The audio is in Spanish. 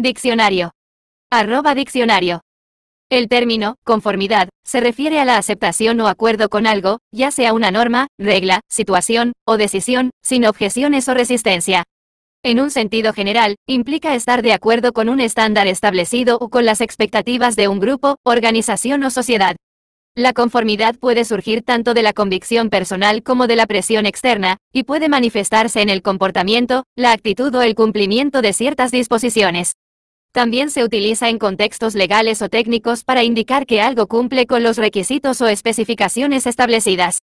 Diccionario. Arroba diccionario. El término, conformidad, se refiere a la aceptación o acuerdo con algo, ya sea una norma, regla, situación, o decisión, sin objeciones o resistencia. En un sentido general, implica estar de acuerdo con un estándar establecido o con las expectativas de un grupo, organización o sociedad. La conformidad puede surgir tanto de la convicción personal como de la presión externa, y puede manifestarse en el comportamiento, la actitud o el cumplimiento de ciertas disposiciones. También se utiliza en contextos legales o técnicos para indicar que algo cumple con los requisitos o especificaciones establecidas.